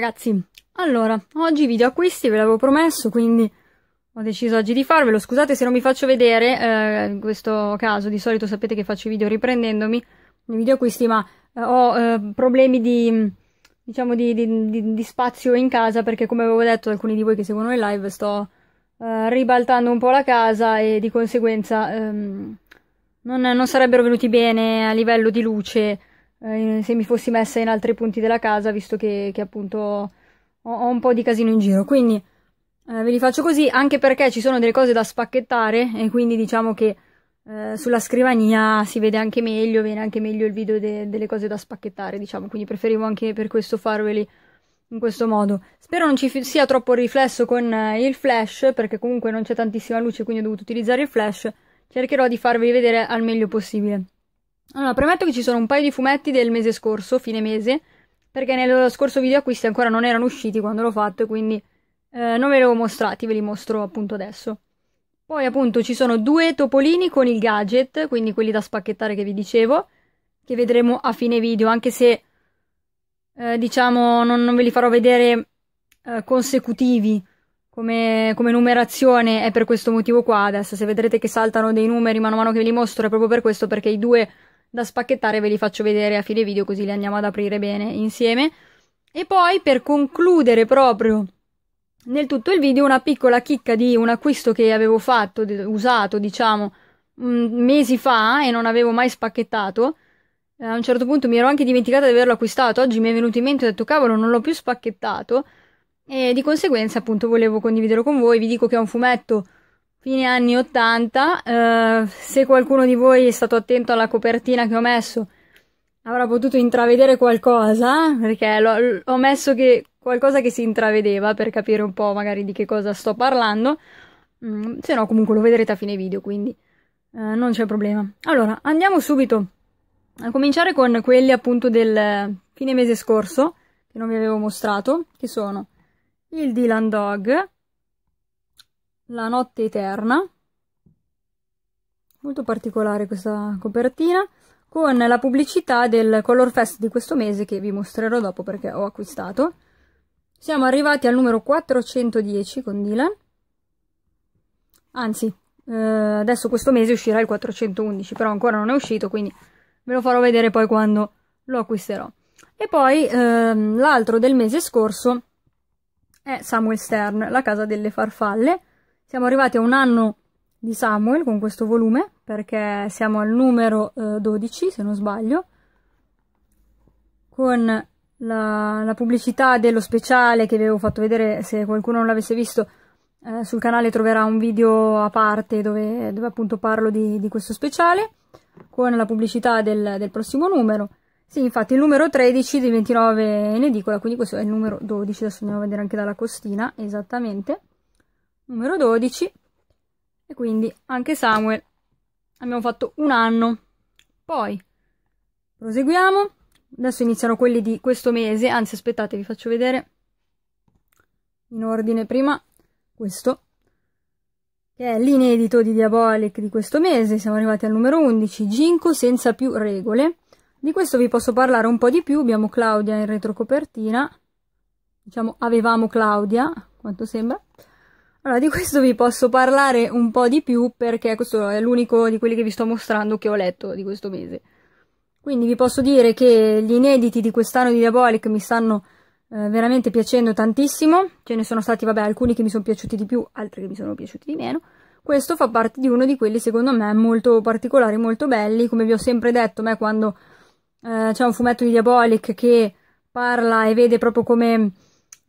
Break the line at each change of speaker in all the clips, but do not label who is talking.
ragazzi, allora, oggi video acquisti, ve l'avevo promesso, quindi ho deciso oggi di farvelo. Scusate se non vi faccio vedere, eh, in questo caso di solito sapete che faccio i video riprendendomi, i video acquisti, ma eh, ho eh, problemi di, diciamo, di, di, di, spazio in casa perché come avevo detto ad alcuni di voi che seguono il live sto eh, ribaltando un po' la casa e di conseguenza ehm, non, non sarebbero venuti bene a livello di luce eh, se mi fossi messa in altri punti della casa, visto che, che appunto ho, ho, un po' di casino in giro. Quindi eh, ve li faccio così, anche perché ci sono delle cose da spacchettare e quindi diciamo che eh, sulla scrivania si vede anche meglio, viene anche meglio il video de delle cose da spacchettare, diciamo, quindi preferivo anche per questo farveli in questo modo. Spero non ci sia troppo riflesso con eh, il flash, perché comunque non c'è tantissima luce, quindi ho dovuto utilizzare il flash. Cercherò di farveli vedere al meglio possibile. Allora, premetto che ci sono un paio di fumetti del mese scorso, fine mese, perché nello scorso video acquisti ancora non erano usciti quando l'ho fatto, quindi eh, non ve li ho mostrati, ve li mostro appunto adesso. Poi appunto ci sono due topolini con il gadget, quindi quelli da spacchettare che vi dicevo, che vedremo a fine video, anche se eh, diciamo non, non, ve li farò vedere eh, consecutivi come, come numerazione, è per questo motivo qua adesso, se vedrete che saltano dei numeri man mano che ve li mostro è proprio per questo, perché i due da spacchettare ve li faccio vedere a fine video così li andiamo ad aprire bene insieme. E poi per concludere proprio nel tutto il video una piccola chicca di un acquisto che avevo fatto, usato diciamo mm, mesi fa e non avevo mai spacchettato. Eh, a un certo punto mi ero anche dimenticata di averlo acquistato, oggi mi è venuto in mente e ho detto cavolo non l'ho più spacchettato e di conseguenza appunto volevo condividerlo con voi, vi dico che è un fumetto fine anni 80. Eh, se qualcuno di voi è stato attento alla copertina che ho messo, avrà potuto intravedere qualcosa, perché l- ho messo che qualcosa che si intravedeva per capire un po' magari di che cosa sto parlando. Mm, se no, comunque lo vedrete a fine video, quindi eh, non c'è problema. Allora, andiamo subito a cominciare con quelli appunto del fine mese scorso, che non vi avevo mostrato, che sono il Dylan Dog, la notte eterna, molto particolare questa copertina, con la pubblicità del Color Fest di questo mese che vi mostrerò dopo perché ho acquistato. Siamo arrivati al numero 410 con Dylan, anzi eh, adesso questo mese uscirà il 411 però ancora non è uscito quindi ve lo farò vedere poi quando lo acquisterò. E poi ehm, l'altro del mese scorso è Samuel Stern, La casa delle farfalle, siamo arrivati a un anno di Samuel con questo volume, perché siamo al numero eh, 12, se non sbaglio, con la, la, pubblicità dello speciale che vi avevo fatto vedere, se qualcuno non l'avesse visto, eh, sul canale troverà un video a parte dove, dove appunto parlo di, di, questo speciale, con la pubblicità del, del prossimo numero. Sì, infatti il numero 13 di 29 in edicola, quindi questo è il numero 12, adesso andiamo a vedere anche dalla costina, esattamente numero 12 e quindi anche Samuel abbiamo fatto un anno. Poi proseguiamo, adesso iniziano quelli di questo mese, anzi aspettate vi faccio vedere in ordine prima questo che è l'inedito di Diabolic di questo mese, siamo arrivati al numero 11, Ginko senza più regole. Di questo vi posso parlare un po' di più, abbiamo Claudia in retrocopertina, diciamo avevamo Claudia, quanto sembra, allora, di questo vi posso parlare un po' di più perché questo è l'unico di quelli che vi sto mostrando che ho letto di questo mese. Quindi vi posso dire che gli inediti di quest'anno di Diabolic mi stanno eh, veramente piacendo tantissimo. Ce ne sono stati, vabbè, alcuni che mi sono piaciuti di più, altri che mi sono piaciuti di meno. Questo fa parte di uno di quelli, secondo me, molto particolari, molto belli. Come vi ho sempre detto, me quando eh, c'è un fumetto di Diabolic che parla e vede proprio come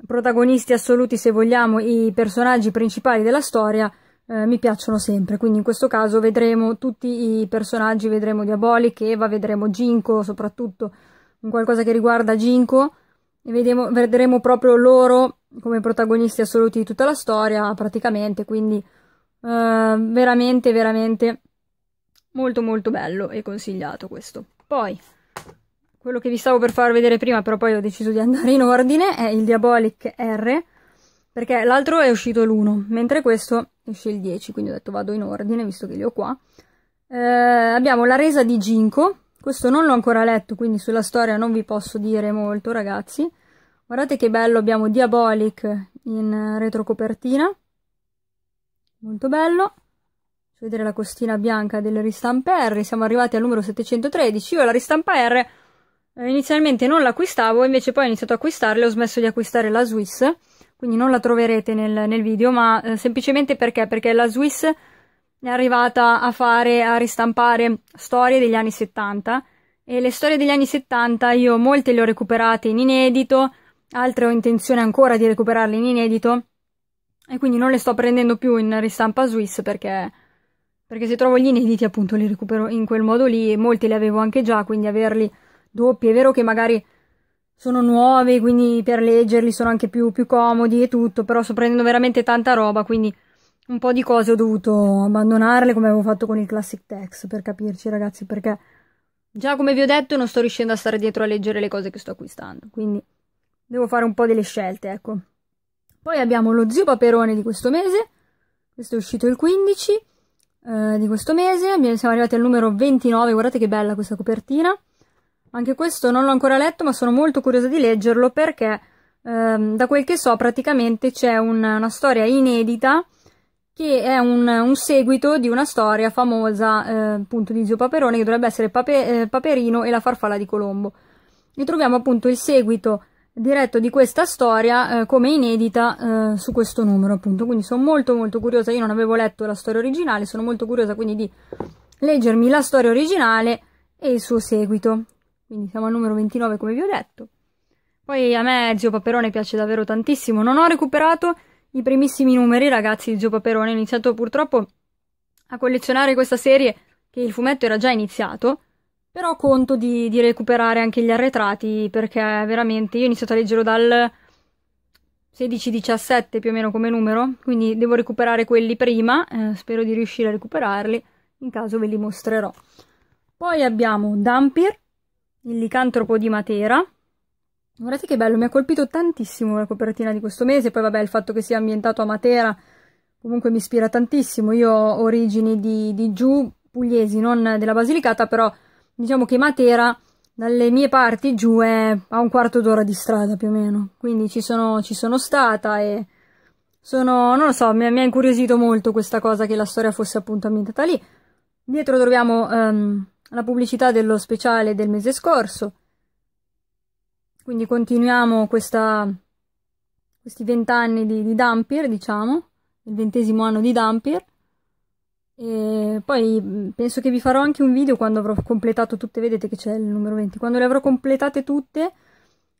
protagonisti assoluti, se vogliamo, i personaggi principali della storia, eh, mi piacciono sempre. Quindi in questo caso vedremo tutti i personaggi, vedremo Diabolic, Eva, vedremo Ginko, soprattutto qualcosa che riguarda Ginko, e vedremo, vedremo proprio loro come protagonisti assoluti di tutta la storia, praticamente, quindi eh, veramente, veramente molto molto bello e consigliato questo. Poi quello che vi stavo per far vedere prima, però poi ho deciso di andare in ordine, è il Diabolic R, perché l'altro è uscito l'1, mentre questo esce il 10, quindi ho detto vado in ordine, visto che li ho qua. Eh, abbiamo la resa di ginkgo, questo non l'ho ancora letto, quindi sulla storia non vi posso dire molto, ragazzi. Guardate che bello, abbiamo Diabolic in retrocopertina. Molto bello. Faccio vedere la costina bianca delle ristampe R. Siamo arrivati al numero 713. Io la ristampa R eh, inizialmente non l'acquistavo, invece poi ho iniziato a acquistarle, ho smesso di acquistare la Swiss, quindi non la troverete nel, nel video, ma eh, semplicemente perché? Perché la Swiss è arrivata a fare, a ristampare storie degli anni 70 e le storie degli anni 70 io molte le ho recuperate in inedito, altre ho intenzione ancora di recuperarle in inedito e quindi non le sto prendendo più in ristampa Swiss perché perché se trovo gli inediti appunto li recupero in quel modo lì e molti li avevo anche già, quindi averli doppi. È vero che magari sono nuovi, quindi per leggerli sono anche più, più comodi e tutto, però sto prendendo veramente tanta roba, quindi un po' di cose ho dovuto abbandonarle come avevo fatto con il Classic Text, per capirci ragazzi, perché già come vi ho detto non sto riuscendo a stare dietro a leggere le cose che sto acquistando, quindi devo fare un po' delle scelte, ecco. Poi abbiamo lo zio paperone di questo mese, questo è uscito il 15 eh, di questo mese, siamo arrivati al numero 29, guardate che bella questa copertina. Anche questo non l'ho ancora letto, ma sono molto curiosa di leggerlo perché ehm, da quel che so praticamente c'è un, una storia inedita che è un, un, seguito di una storia famosa eh, appunto di Zio Paperone che dovrebbe essere Pape, eh, Paperino e la farfalla di Colombo. E troviamo appunto il seguito diretto di questa storia eh, come inedita eh, su questo numero appunto quindi sono molto molto curiosa io non avevo letto la storia originale sono molto curiosa quindi di leggermi la storia originale e il suo seguito quindi siamo al numero 29 come vi ho detto. Poi a me Zio Paperone piace davvero tantissimo, non ho recuperato i primissimi numeri ragazzi di Zio Paperone, ho iniziato purtroppo a collezionare questa serie che il fumetto era già iniziato, però conto di, di recuperare anche gli arretrati perché veramente io ho iniziato a leggerlo dal 16-17 più o meno come numero, quindi devo recuperare quelli prima, eh, spero di riuscire a recuperarli, in caso ve li mostrerò. Poi abbiamo Dampir, il licantropo di Matera. Guardate che bello, mi ha colpito tantissimo la copertina di questo mese, poi vabbè il fatto che sia ambientato a Matera comunque mi ispira tantissimo, io ho origini di, di giù, pugliesi, non della Basilicata, però diciamo che Matera dalle mie parti giù è a un quarto d'ora di strada più o meno, quindi ci sono, ci sono stata e sono, non lo so, mi, mi ha incuriosito molto questa cosa che la storia fosse appunto ambientata lì. Dietro troviamo um, la pubblicità dello speciale del mese scorso. Quindi continuiamo questa, questi vent'anni di, di Dampier, diciamo, il ventesimo anno di Dampier. E poi mm, penso che vi farò anche un video quando avrò completato tutte, vedete che c'è il numero 20, quando le avrò completate tutte,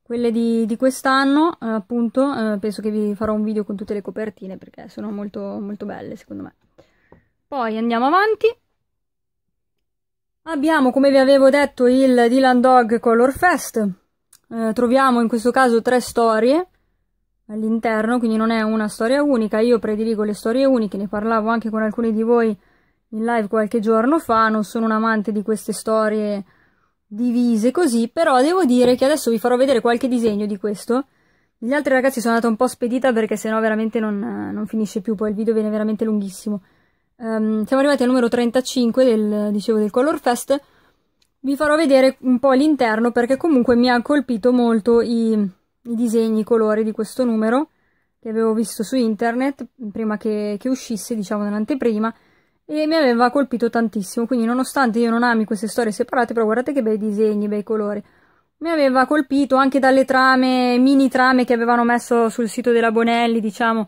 quelle di, di quest'anno, eh, appunto, eh, penso che vi farò un video con tutte le copertine perché sono molto, molto belle secondo me. Poi andiamo avanti. Abbiamo, come vi avevo detto, il Dylan Dog Color Fest. Eh, troviamo in questo caso tre storie all'interno, quindi non è una storia unica. Io prediligo le storie uniche, ne parlavo anche con alcuni di voi in live qualche giorno fa. Non sono un amante di queste storie divise così, però devo dire che adesso vi farò vedere qualche disegno di questo. Gli altri ragazzi sono andata un po' spedita perché sennò veramente non, non finisce più, poi il video viene veramente lunghissimo. Um, siamo arrivati al numero 35 del, dicevo, del Color Fest. Vi farò vedere un po' l'interno perché comunque mi ha colpito molto i, i disegni, i colori di questo numero che avevo visto su internet prima che, che uscisse, diciamo, nell'anteprima e mi aveva colpito tantissimo. Quindi, nonostante io non ami queste storie separate, però guardate che bei disegni, bei colori. Mi aveva colpito anche dalle trame, mini trame che avevano messo sul sito della Bonelli, diciamo,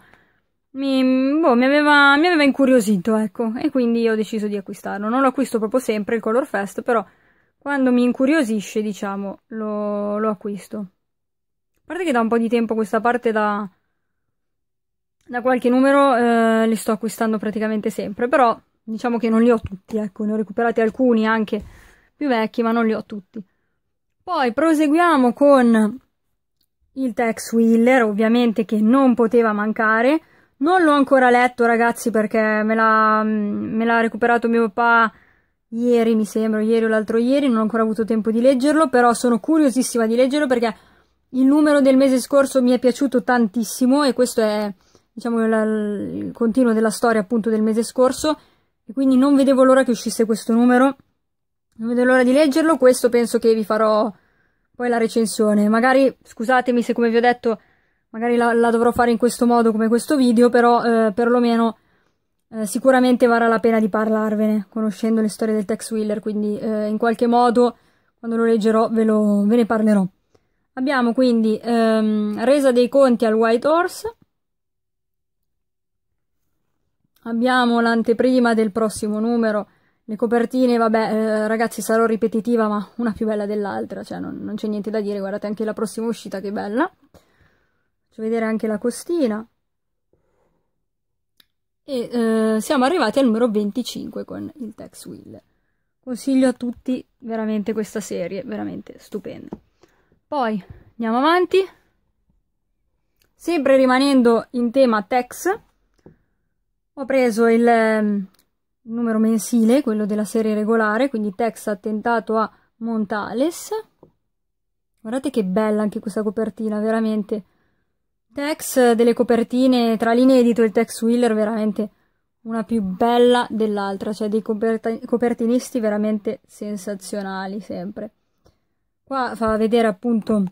mi, boh, mi, aveva, mi, aveva, incuriosito, ecco, e quindi ho deciso di acquistarlo. Non lo acquisto proprio sempre il Color Fest, però quando mi incuriosisce, diciamo, lo, lo acquisto. A parte che da un po' di tempo questa parte da, da qualche numero eh, li sto acquistando praticamente sempre, però diciamo che non li ho tutti, ecco, ne ho recuperati alcuni anche più vecchi, ma non li ho tutti. Poi proseguiamo con il Tex Wheeler, ovviamente che non poteva mancare non l'ho ancora letto, ragazzi, perché me l'ha, mm, me l'ha recuperato mio papà ieri, mi sembra, ieri o l'altro ieri, non ho ancora avuto tempo di leggerlo, però sono curiosissima di leggerlo perché il numero del mese scorso mi è piaciuto tantissimo e questo è, diciamo, il, il continuo della storia appunto del mese scorso e quindi non vedevo l'ora che uscisse questo numero. Non vedo l'ora di leggerlo, questo penso che vi farò poi la recensione. Magari, scusatemi se come vi ho detto magari la, la, dovrò fare in questo modo come questo video, però eh, perlomeno eh, sicuramente varrà la pena di parlarvene, conoscendo le storie del Tex Wheeler, quindi eh, in qualche modo quando lo leggerò ve, lo, ve ne parlerò. Abbiamo quindi ehm, resa dei conti al White Horse, abbiamo l'anteprima del prossimo numero, le copertine, vabbè eh, ragazzi sarò ripetitiva ma una più bella dell'altra, cioè non, non c'è niente da dire, guardate anche la prossima uscita che bella faccio vedere anche la costina e eh, siamo arrivati al numero 25 con il Tex Wheel consiglio a tutti veramente questa serie veramente stupenda poi andiamo avanti sempre rimanendo in tema Tex ho preso il eh, numero mensile quello della serie regolare quindi Tex attentato a Montales guardate che bella anche questa copertina veramente Tex delle copertine tra l'inedito e il Tex Wheeler veramente una più bella dell'altra, cioè dei copertinisti veramente sensazionali sempre. Qua fa vedere appunto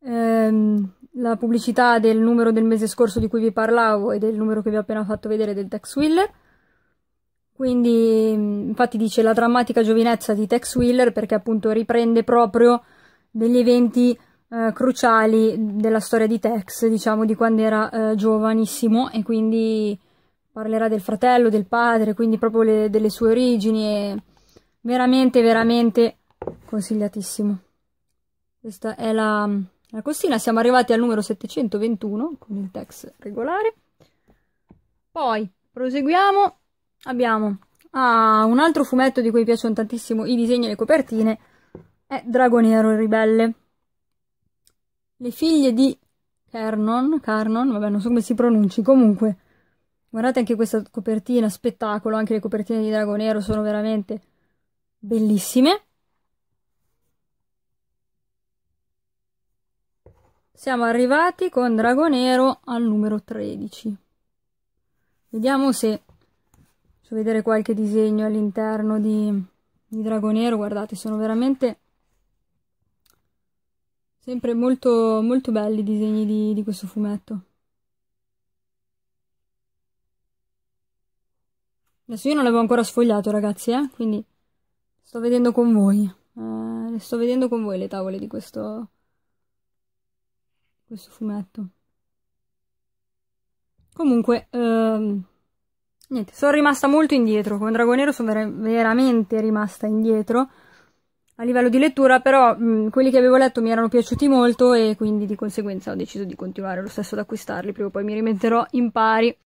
ehm, la pubblicità del numero del mese scorso di cui vi parlavo e del numero che vi ho appena fatto vedere del Tex Wheeler. Quindi infatti dice la drammatica giovinezza di Tex Wheeler perché appunto riprende proprio degli eventi eh, cruciali della storia di Tex, diciamo di quando era eh, giovanissimo e quindi parlerà del fratello, del padre, quindi proprio le, delle sue origini e veramente, veramente consigliatissimo. Questa è la, la costina, siamo arrivati al numero 721 con il Tex regolare. Poi proseguiamo, abbiamo ah, un altro fumetto di cui piacciono tantissimo i disegni e le copertine, è Dragonero il Ribelle. Le figlie di Carnon, Carnon, vabbè non so come si pronunci, comunque guardate anche questa copertina, spettacolo, anche le copertine di Dragonero sono veramente bellissime. Siamo arrivati con Dragonero al numero 13. Vediamo se faccio vedere qualche disegno all'interno di, di Drago guardate sono veramente Sempre molto, molto belli i disegni di, di questo fumetto. Adesso io non l'avevo ancora sfogliato, ragazzi, eh? quindi sto vedendo con voi. Eh, sto vedendo con voi le tavole di questo, di questo fumetto. Comunque, ehm, niente, sono rimasta molto indietro. Con Dragonero sono ver veramente rimasta indietro a livello di lettura, però mh, mm, quelli che avevo letto mi erano piaciuti molto e quindi di conseguenza ho deciso di continuare lo stesso ad acquistarli, prima o poi mi rimetterò in pari.